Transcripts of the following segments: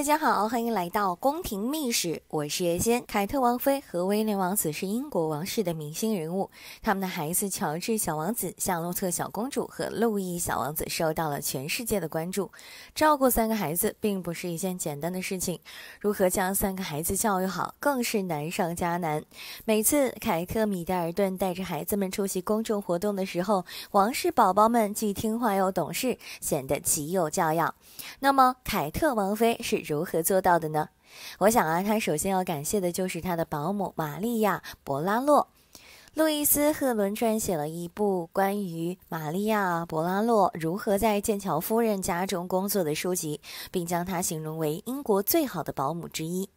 大家好，欢迎来到《宫廷秘史》，我是叶先。凯特王妃和威廉王子是英国王室的明星人物，他们的孩子乔治小王子、夏洛特小公主和路易小王子受到了全世界的关注。照顾三个孩子并不是一件简单的事情，如何将三个孩子教育好更是难上加难。每次凯特米德尔顿带着孩子们出席公众活动的时候，王室宝宝们既听话又懂事，显得极有教养。那么，凯特王妃是？如何做到的呢？我想啊，他首先要感谢的就是他的保姆玛利亚·博拉洛。路易斯·赫伦撰写了一部关于玛利亚·博拉洛如何在剑桥夫人家中工作的书籍，并将她形容为英国最好的保姆之一。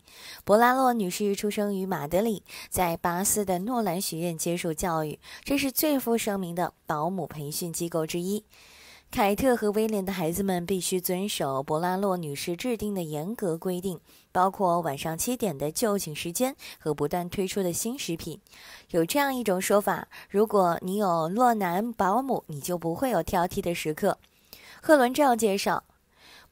博拉洛女士出生于马德里，在巴斯的诺兰学院接受教育，这是最负盛名的保姆培训机构之一。凯特和威廉的孩子们必须遵守博拉洛女士制定的严格规定，包括晚上七点的就寝时间和不断推出的新食品。有这样一种说法：如果你有洛南保姆，你就不会有挑剔的时刻。赫伦这样介绍。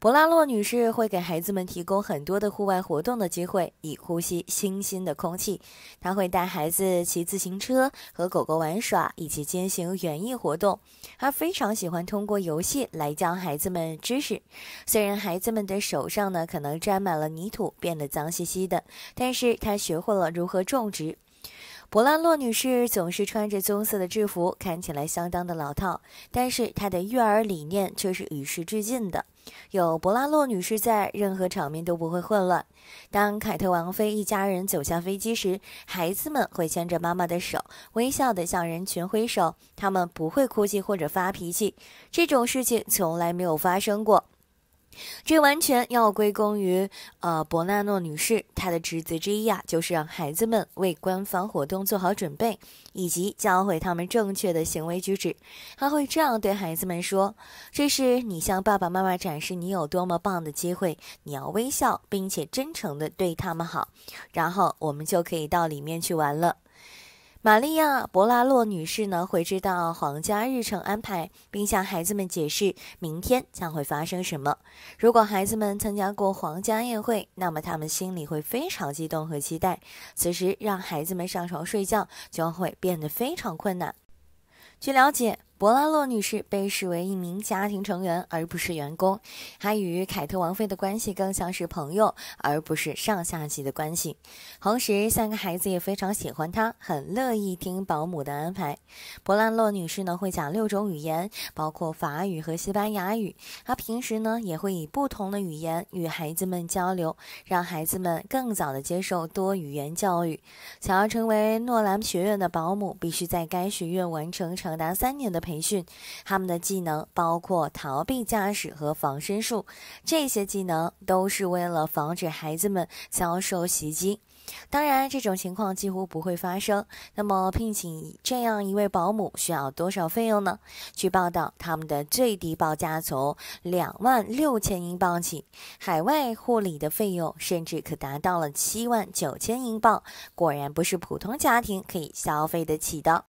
博拉洛女士会给孩子们提供很多的户外活动的机会，以呼吸新鲜的空气。她会带孩子骑自行车、和狗狗玩耍，以及进行园艺活动。她非常喜欢通过游戏来教孩子们知识。虽然孩子们的手上呢可能沾满了泥土，变得脏兮兮的，但是她学会了如何种植。博拉洛女士总是穿着棕色的制服，看起来相当的老套，但是她的育儿理念却是与时俱进的。有博拉洛女士在，任何场面都不会混乱。当凯特王妃一家人走下飞机时，孩子们会牵着妈妈的手，微笑地向人群挥手。他们不会哭泣或者发脾气，这种事情从来没有发生过。这完全要归功于呃伯纳诺女士，她的职责之一啊，就是让孩子们为官方活动做好准备，以及教会他们正确的行为举止。她会这样对孩子们说：“这是你向爸爸妈妈展示你有多么棒的机会，你要微笑，并且真诚的对他们好，然后我们就可以到里面去玩了。”玛利亚·博拉洛女士呢会知道皇家日程安排，并向孩子们解释明天将会发生什么。如果孩子们参加过皇家宴会，那么他们心里会非常激动和期待。此时让孩子们上床睡觉将会变得非常困难。据了解。博拉洛女士被视为一名家庭成员，而不是员工。她与凯特王妃的关系更像是朋友，而不是上下级的关系。同时，三个孩子也非常喜欢她，很乐意听保姆的安排。博拉洛女士呢会讲六种语言，包括法语和西班牙语。她平时呢也会以不同的语言与孩子们交流，让孩子们更早的接受多语言教育。想要成为诺兰学院的保姆，必须在该学院完成长达三年的培。培训，他们的技能包括逃避驾驶和防身术，这些技能都是为了防止孩子们遭受袭击。当然，这种情况几乎不会发生。那么，聘请这样一位保姆需要多少费用呢？据报道，他们的最低报价从两万六千英镑起，海外护理的费用甚至可达到了七万九千英镑。果然，不是普通家庭可以消费得起的。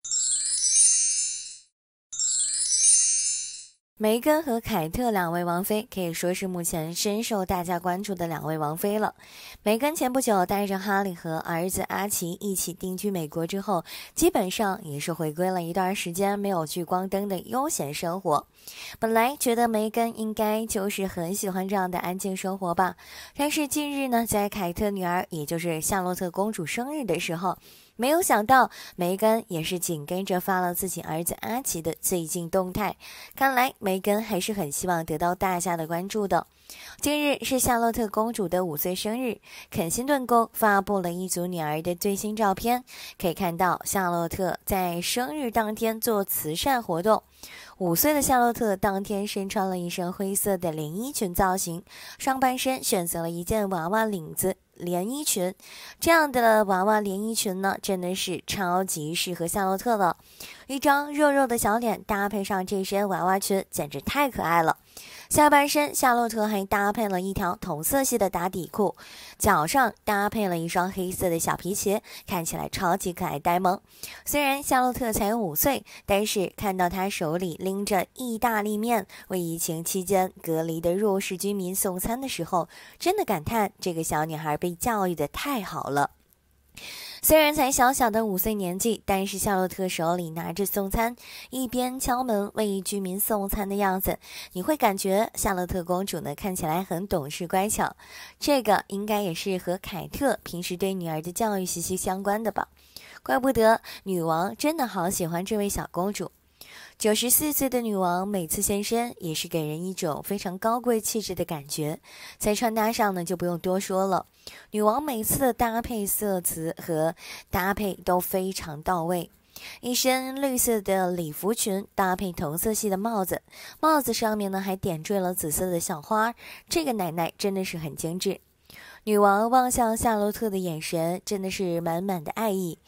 梅根和凯特两位王妃可以说是目前深受大家关注的两位王妃了。梅根前不久带着哈利和儿子阿奇一起定居美国之后，基本上也是回归了一段时间没有聚光灯的悠闲生活。本来觉得梅根应该就是很喜欢这样的安静生活吧，但是近日呢，在凯特女儿也就是夏洛特公主生日的时候。没有想到，梅根也是紧跟着发了自己儿子阿奇的最近动态。看来，梅根还是很希望得到大家的关注的。近日是夏洛特公主的五岁生日，肯辛顿宫发布了一组女儿的最新照片。可以看到，夏洛特在生日当天做慈善活动。五岁的夏洛特当天身穿了一身灰色的连衣裙造型，上半身选择了一件娃娃领子连衣裙。这样的娃娃连衣裙呢，真的是超级适合夏洛特了。一张肉肉的小脸搭配上这身娃娃裙，简直太可爱了。下半身，夏洛特还搭配了一条同色系的打底裤，脚上搭配了一双黑色的小皮鞋，看起来超级可爱呆萌。虽然夏洛特才五岁，但是看到她手里拎着意大利面，为疫情期间隔离的弱势居民送餐的时候，真的感叹这个小女孩被教育的太好了。虽然才小小的五岁年纪，但是夏洛特手里拿着送餐，一边敲门为居民送餐的样子，你会感觉夏洛特公主呢看起来很懂事乖巧。这个应该也是和凯特平时对女儿的教育息息相关的吧？怪不得女王真的好喜欢这位小公主。九十四岁的女王每次现身也是给人一种非常高贵气质的感觉，在穿搭上呢就不用多说了，女王每次的搭配色词和搭配都非常到位。一身绿色的礼服裙搭配同色系的帽子，帽子上面呢还点缀了紫色的小花，这个奶奶真的是很精致。女王望向夏洛特的眼神真的是满满的爱意。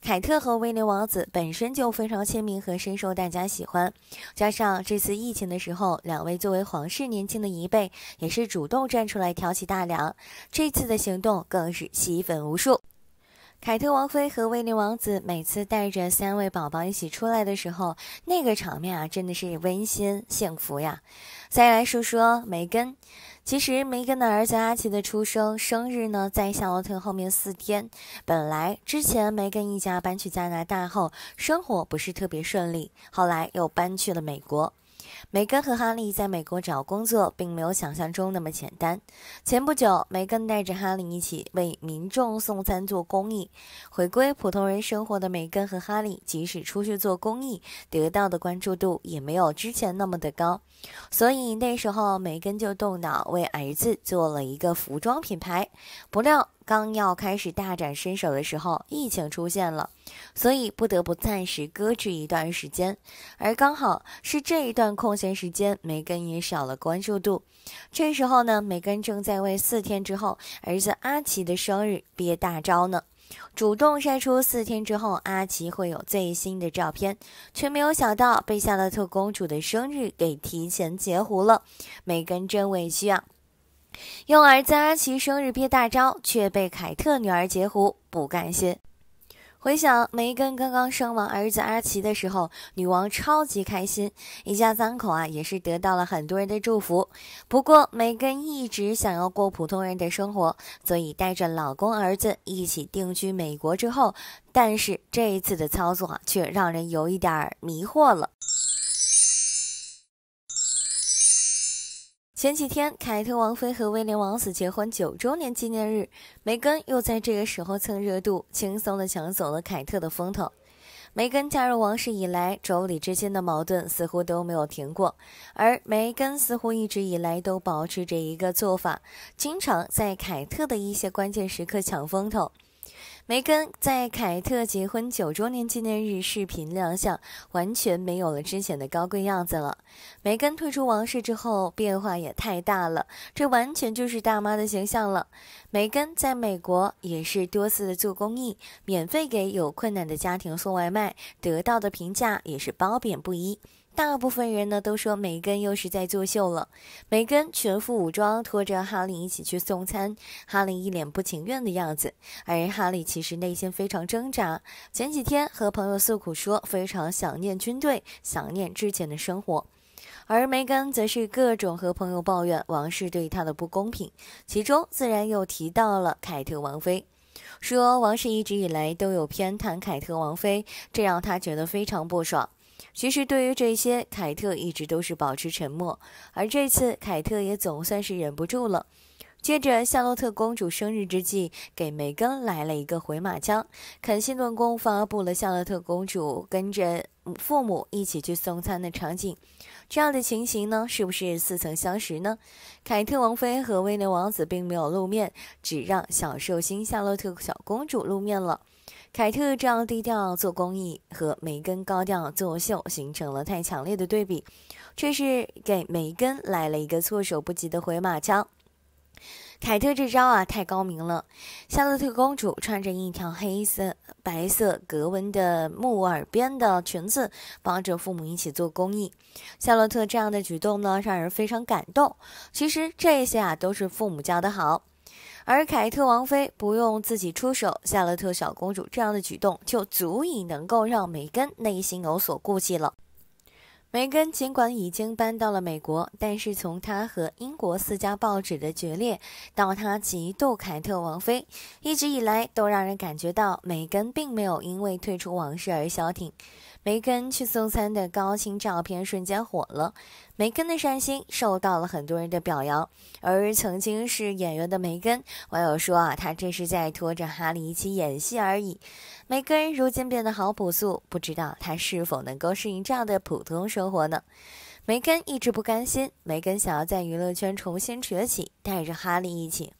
凯特和威廉王子本身就非常亲民和深受大家喜欢，加上这次疫情的时候，两位作为皇室年轻的一辈，也是主动站出来挑起大梁，这次的行动更是吸粉无数。凯特王妃和威廉王子每次带着三位宝宝一起出来的时候，那个场面啊，真的是温馨幸福呀！再来说说梅根，其实梅根的儿子阿奇的出生生日呢，在夏洛特后面四天。本来之前梅根一家搬去加拿大后，生活不是特别顺利，后来又搬去了美国。梅根和哈利在美国找工作，并没有想象中那么简单。前不久，梅根带着哈利一起为民众送餐做公益，回归普通人生活的梅根和哈利，即使出去做公益，得到的关注度也没有之前那么的高。所以那时候，梅根就动脑为儿子做了一个服装品牌。不料，刚要开始大展身手的时候，疫情出现了，所以不得不暂时搁置一段时间。而刚好是这一段空。前时间，梅根也少了关注度。这时候呢，梅根正在为四天之后儿子阿奇的生日憋大招呢，主动晒出四天之后阿奇会有最新的照片，却没有想到被夏洛特公主的生日给提前截胡了。梅根真委屈啊！用儿子阿奇生日憋大招，却被凯特女儿截胡，不甘心。回想梅根刚刚生完儿子阿奇的时候，女王超级开心，一家三口啊也是得到了很多人的祝福。不过梅根一直想要过普通人的生活，所以带着老公儿子一起定居美国之后，但是这一次的操作却让人有一点迷惑了。前几天，凯特王妃和威廉王子结婚九周年纪念日，梅根又在这个时候蹭热度，轻松的抢走了凯特的风头。梅根加入王室以来，妯娌之间的矛盾似乎都没有停过，而梅根似乎一直以来都保持着一个做法，经常在凯特的一些关键时刻抢风头。梅根在凯特结婚九周年纪念日视频亮相，完全没有了之前的高贵样子了。梅根退出王室之后，变化也太大了，这完全就是大妈的形象了。梅根在美国也是多次的做公益，免费给有困难的家庭送外卖，得到的评价也是褒贬不一。大部分人呢都说梅根又是在作秀了。梅根全副武装，拖着哈利一起去送餐，哈利一脸不情愿的样子。而哈利其实内心非常挣扎。前几天和朋友诉苦说，非常想念军队，想念之前的生活。而梅根则是各种和朋友抱怨王室对他的不公平，其中自然又提到了凯特王妃，说王室一直以来都有偏袒凯特王妃，这让他觉得非常不爽。其实对于这些，凯特一直都是保持沉默，而这次凯特也总算是忍不住了。接着，夏洛特公主生日之际，给梅根来了一个回马枪。肯辛顿宫发布了夏洛特公主跟着父母一起去送餐的场景，这样的情形呢，是不是似曾相识呢？凯特王妃和威廉王子并没有露面，只让小寿星夏洛特小公主露面了。凯特这样低调做公益，和梅根高调作秀形成了太强烈的对比，却是给梅根来了一个措手不及的回马枪。凯特这招啊，太高明了。夏洛特公主穿着一条黑色白色格纹的木耳边的裙子，帮着父母一起做公益。夏洛特这样的举动呢，让人非常感动。其实这些啊，都是父母教的好。而凯特王妃不用自己出手，夏洛特小公主这样的举动就足以能够让梅根内心有所顾忌了。梅根尽管已经搬到了美国，但是从她和英国四家报纸的决裂到她嫉妒凯特王妃，一直以来都让人感觉到梅根并没有因为退出王室而消停。梅根去送餐的高清照片瞬间火了，梅根的善心受到了很多人的表扬。而曾经是演员的梅根，网友说啊，她这是在拖着哈利一起演戏而已。梅根如今变得好朴素，不知道她是否能够适应这样的普通生活呢？梅根一直不甘心，梅根想要在娱乐圈重新崛起，带着哈利一起。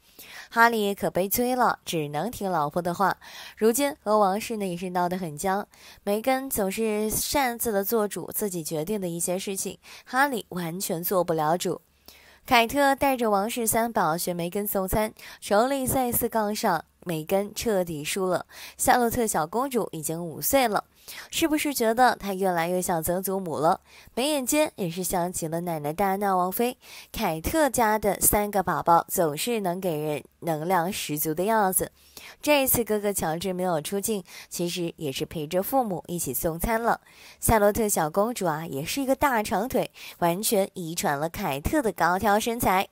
哈利可悲催了，只能听老婆的话。如今和王室内是闹得很僵，梅根总是擅自的做主，自己决定的一些事情，哈利完全做不了主。凯特带着王室三宝学梅根送餐，手里赛次杠上，梅根彻底输了。夏洛特小公主已经五岁了。是不是觉得他越来越像曾祖母了？眉眼间也是想起了奶奶戴安娜王妃。凯特家的三个宝宝总是能给人能量十足的样子。这一次哥哥乔治没有出镜，其实也是陪着父母一起送餐了。夏洛特小公主啊，也是一个大长腿，完全遗传了凯特的高挑身材。